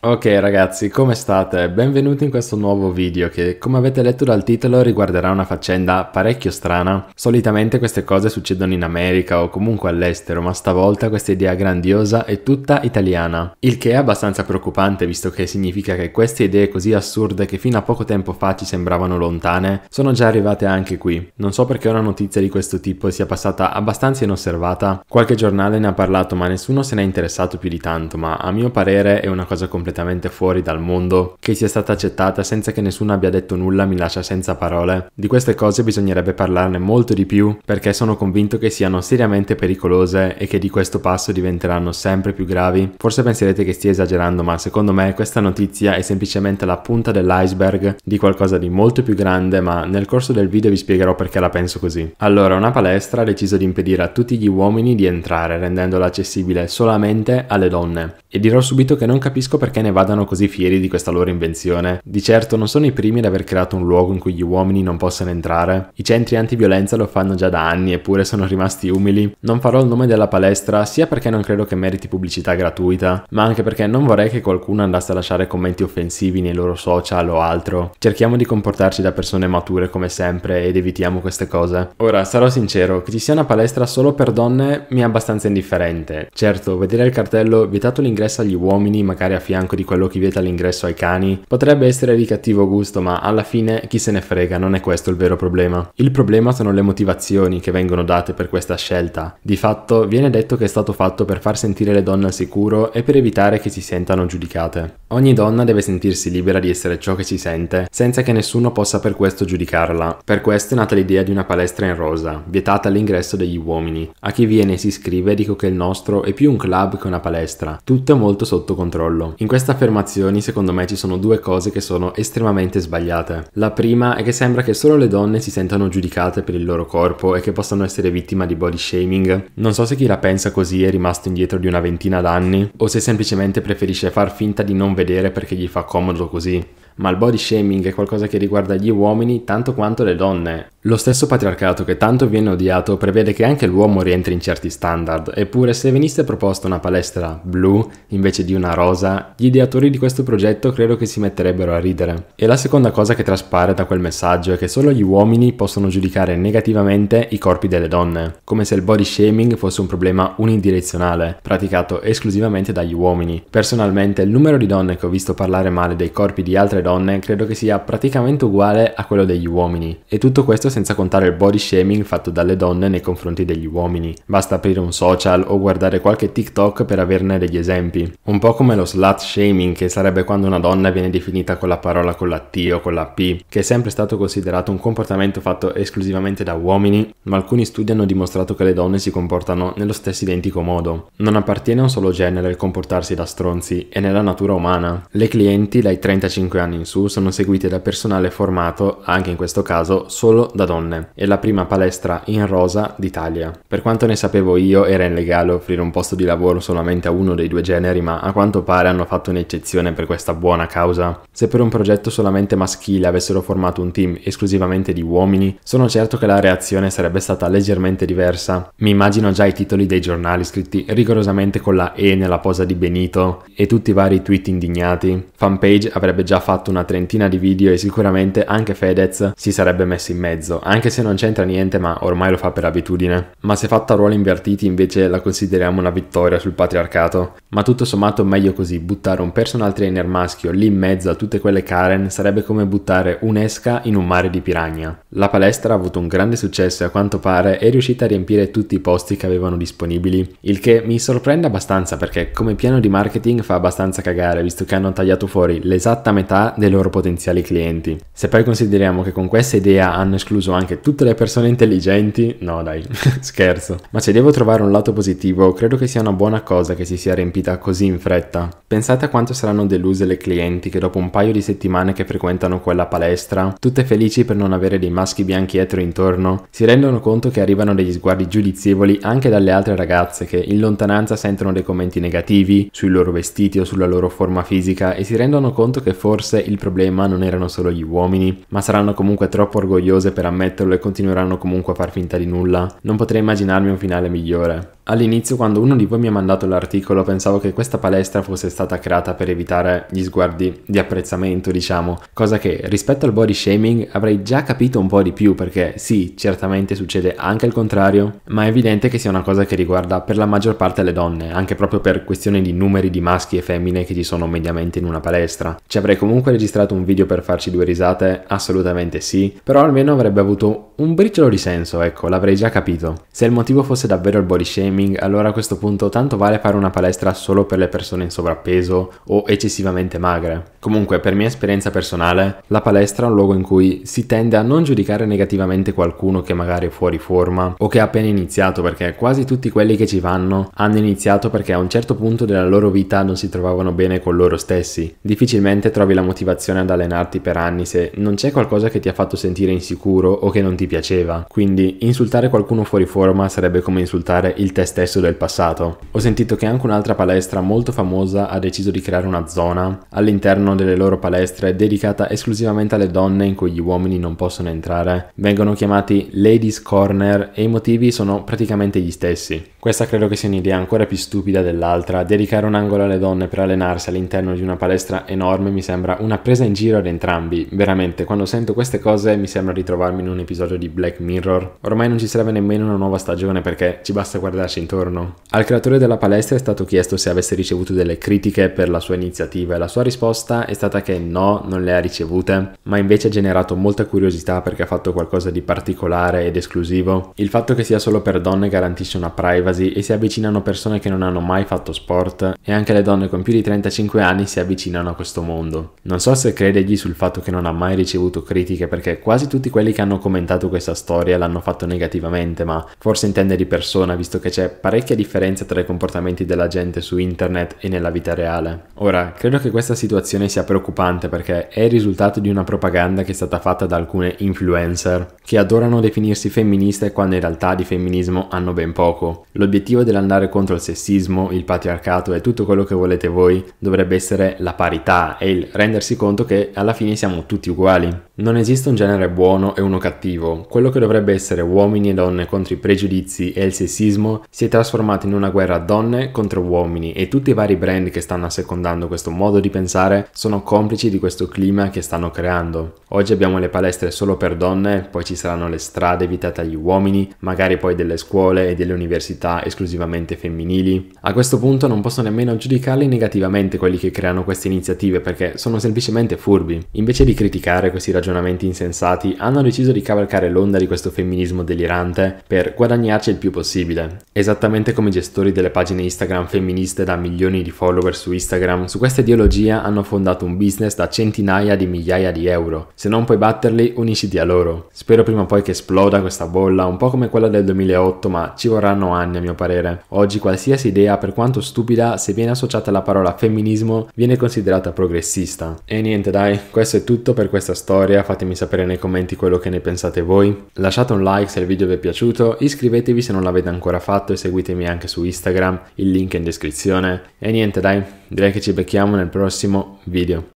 Ok ragazzi, come state? Benvenuti in questo nuovo video che, come avete letto dal titolo, riguarderà una faccenda parecchio strana. Solitamente queste cose succedono in America o comunque all'estero, ma stavolta questa idea grandiosa è tutta italiana. Il che è abbastanza preoccupante visto che significa che queste idee così assurde che fino a poco tempo fa ci sembravano lontane, sono già arrivate anche qui. Non so perché una notizia di questo tipo sia passata abbastanza inosservata. Qualche giornale ne ha parlato ma nessuno se ne è interessato più di tanto, ma a mio parere è una cosa completamente completamente fuori dal mondo, che sia stata accettata senza che nessuno abbia detto nulla mi lascia senza parole. Di queste cose bisognerebbe parlarne molto di più perché sono convinto che siano seriamente pericolose e che di questo passo diventeranno sempre più gravi. Forse penserete che stia esagerando ma secondo me questa notizia è semplicemente la punta dell'iceberg di qualcosa di molto più grande ma nel corso del video vi spiegherò perché la penso così. Allora una palestra ha deciso di impedire a tutti gli uomini di entrare rendendola accessibile solamente alle donne e dirò subito che non capisco perché perché ne vadano così fieri di questa loro invenzione. Di certo non sono i primi ad aver creato un luogo in cui gli uomini non possano entrare. I centri antiviolenza lo fanno già da anni eppure sono rimasti umili. Non farò il nome della palestra sia perché non credo che meriti pubblicità gratuita, ma anche perché non vorrei che qualcuno andasse a lasciare commenti offensivi nei loro social o altro. Cerchiamo di comportarci da persone mature come sempre ed evitiamo queste cose. Ora, sarò sincero, che ci sia una palestra solo per donne mi è abbastanza indifferente. Certo, vedere il cartello vietato l'ingresso agli uomini magari a fianco fianco di quello che vieta l'ingresso ai cani potrebbe essere di cattivo gusto, ma alla fine chi se ne frega, non è questo il vero problema. Il problema sono le motivazioni che vengono date per questa scelta. Di fatto viene detto che è stato fatto per far sentire le donne al sicuro e per evitare che si sentano giudicate. Ogni donna deve sentirsi libera di essere ciò che si sente, senza che nessuno possa per questo giudicarla. Per questo è nata l'idea di una palestra in rosa, vietata all'ingresso degli uomini. A chi viene e si iscrive dico che il nostro è più un club che una palestra, tutto è molto sotto controllo. In queste affermazioni secondo me ci sono due cose che sono estremamente sbagliate. La prima è che sembra che solo le donne si sentano giudicate per il loro corpo e che possano essere vittima di body shaming. Non so se chi la pensa così è rimasto indietro di una ventina d'anni o se semplicemente preferisce far finta di non vedere perché gli fa comodo così ma il body shaming è qualcosa che riguarda gli uomini tanto quanto le donne. Lo stesso patriarcato che tanto viene odiato prevede che anche l'uomo rientri in certi standard, eppure se venisse proposta una palestra blu invece di una rosa, gli ideatori di questo progetto credo che si metterebbero a ridere. E la seconda cosa che traspare da quel messaggio è che solo gli uomini possono giudicare negativamente i corpi delle donne, come se il body shaming fosse un problema unidirezionale, praticato esclusivamente dagli uomini. Personalmente il numero di donne che ho visto parlare male dei corpi di altre donne donne credo che sia praticamente uguale a quello degli uomini. E tutto questo senza contare il body shaming fatto dalle donne nei confronti degli uomini. Basta aprire un social o guardare qualche TikTok per averne degli esempi. Un po' come lo slut shaming, che sarebbe quando una donna viene definita con la parola con la T o con la P, che è sempre stato considerato un comportamento fatto esclusivamente da uomini, ma alcuni studi hanno dimostrato che le donne si comportano nello stesso identico modo. Non appartiene a un solo genere il comportarsi da stronzi, è nella natura umana. Le clienti dai 35 anni in su sono seguite da personale formato, anche in questo caso, solo da donne. È la prima palestra in rosa d'Italia. Per quanto ne sapevo io, era illegale offrire un posto di lavoro solamente a uno dei due generi, ma a quanto pare hanno fatto un'eccezione per questa buona causa. Se per un progetto solamente maschile avessero formato un team esclusivamente di uomini, sono certo che la reazione sarebbe stata leggermente diversa. Mi immagino già i titoli dei giornali scritti rigorosamente con la E nella posa di Benito e tutti i vari tweet indignati. Fanpage avrebbe già fatto fatto una trentina di video e sicuramente anche Fedez si sarebbe messo in mezzo, anche se non c'entra niente ma ormai lo fa per abitudine. Ma se fatta a ruoli invertiti invece la consideriamo una vittoria sul patriarcato. Ma tutto sommato meglio così, buttare un personal trainer maschio lì in mezzo a tutte quelle Karen sarebbe come buttare un'esca in un mare di piragna. La palestra ha avuto un grande successo e a quanto pare è riuscita a riempire tutti i posti che avevano disponibili, il che mi sorprende abbastanza perché come piano di marketing fa abbastanza cagare visto che hanno tagliato fuori l'esatta metà dei loro potenziali clienti. Se poi consideriamo che con questa idea hanno escluso anche tutte le persone intelligenti, no dai, scherzo. Ma se devo trovare un lato positivo, credo che sia una buona cosa che si sia riempita così in fretta. Pensate a quanto saranno deluse le clienti che dopo un paio di settimane che frequentano quella palestra, tutte felici per non avere dei maschi bianchi etero intorno, si rendono conto che arrivano degli sguardi giudizievoli anche dalle altre ragazze che in lontananza sentono dei commenti negativi sui loro vestiti o sulla loro forma fisica e si rendono conto che forse forse il problema non erano solo gli uomini, ma saranno comunque troppo orgogliose per ammetterlo e continueranno comunque a far finta di nulla. Non potrei immaginarmi un finale migliore. All'inizio quando uno di voi mi ha mandato l'articolo pensavo che questa palestra fosse stata creata per evitare gli sguardi di apprezzamento, diciamo, cosa che rispetto al body shaming avrei già capito un po' di più perché sì, certamente succede anche il contrario, ma è evidente che sia una cosa che riguarda per la maggior parte le donne, anche proprio per questioni di numeri di maschi e femmine che ci sono mediamente in una palestra. Ci avrei comunque registrato un video per farci due risate? Assolutamente sì, però almeno avrebbe avuto un briciolo di senso, ecco, l'avrei già capito. Se il motivo fosse davvero il body shaming slimming, allora a questo punto tanto vale fare una palestra solo per le persone in sovrappeso o eccessivamente magre. Comunque, per mia esperienza personale, la palestra è un luogo in cui si tende a non giudicare negativamente qualcuno che magari è fuori forma o che ha appena iniziato perché quasi tutti quelli che ci vanno hanno iniziato perché a un certo punto della loro vita non si trovavano bene con loro stessi. Difficilmente trovi la motivazione ad allenarti per anni se non c'è qualcosa che ti ha fatto sentire insicuro o che non ti piaceva. Quindi insultare qualcuno fuori forma sarebbe come insultare il testo stesso del passato. Ho sentito che anche un'altra palestra molto famosa ha deciso di creare una zona all'interno delle loro palestre dedicata esclusivamente alle donne in cui gli uomini non possono entrare. Vengono chiamati Ladies Corner e i motivi sono praticamente gli stessi. Questa credo che sia un'idea ancora più stupida dell'altra, dedicare un angolo alle donne per allenarsi all'interno di una palestra enorme mi sembra una presa in giro ad entrambi, veramente, quando sento queste cose mi sembra di trovarmi in un episodio di Black Mirror. Ormai non ci serve nemmeno una nuova stagione perché ci basta guardarci girarci intorno. Al creatore della palestra è stato chiesto se avesse ricevuto delle critiche per la sua iniziativa e la sua risposta è stata che no, non le ha ricevute, ma invece ha generato molta curiosità perché ha fatto qualcosa di particolare ed esclusivo. Il fatto che sia solo per donne garantisce una privacy e si avvicinano persone che non hanno mai fatto sport e anche le donne con più di 35 anni si avvicinano a questo mondo. Non so se credegli sul fatto che non ha mai ricevuto critiche perché quasi tutti quelli che hanno commentato questa storia l'hanno fatto negativamente, ma forse intende di persona visto che c'è c'è parecchia differenza tra i comportamenti della gente su internet e nella vita reale. Ora, credo che questa situazione sia preoccupante perché è il risultato di una propaganda che è stata fatta da alcune influencer, che adorano definirsi femministe quando in realtà di femminismo hanno ben poco. L'obiettivo dell'andare contro il sessismo, il patriarcato e tutto quello che volete voi dovrebbe essere la parità e il rendersi conto che alla fine siamo tutti uguali. Non esiste un genere buono e uno cattivo. Quello che dovrebbe essere uomini e donne contro i pregiudizi e il sessismo si è trasformata in una guerra donne contro uomini e tutti i vari brand che stanno assecondando questo modo di pensare sono complici di questo clima che stanno creando. Oggi abbiamo le palestre solo per donne, poi ci saranno le strade evitate agli uomini, magari poi delle scuole e delle università esclusivamente femminili. A questo punto non posso nemmeno giudicarli negativamente quelli che creano queste iniziative perché sono semplicemente furbi. Invece di criticare questi ragionamenti insensati, hanno deciso di cavalcare l'onda di questo femminismo delirante per guadagnarci il più possibile. Esattamente come i gestori delle pagine Instagram femministe da milioni di follower su Instagram, su questa ideologia hanno fondato un business da centinaia di migliaia di euro. Se non puoi batterli, unisciti a loro. Spero prima o poi che esploda questa bolla, un po' come quella del 2008, ma ci vorranno anni a mio parere. Oggi qualsiasi idea, per quanto stupida, se viene associata alla parola femminismo, viene considerata progressista. E niente dai, questo è tutto per questa storia, fatemi sapere nei commenti quello che ne pensate voi. Lasciate un like se il video vi è piaciuto, iscrivetevi se non l'avete ancora fatto fatto e seguitemi anche su Instagram, il link è in descrizione. E niente dai, direi che ci becchiamo nel prossimo video.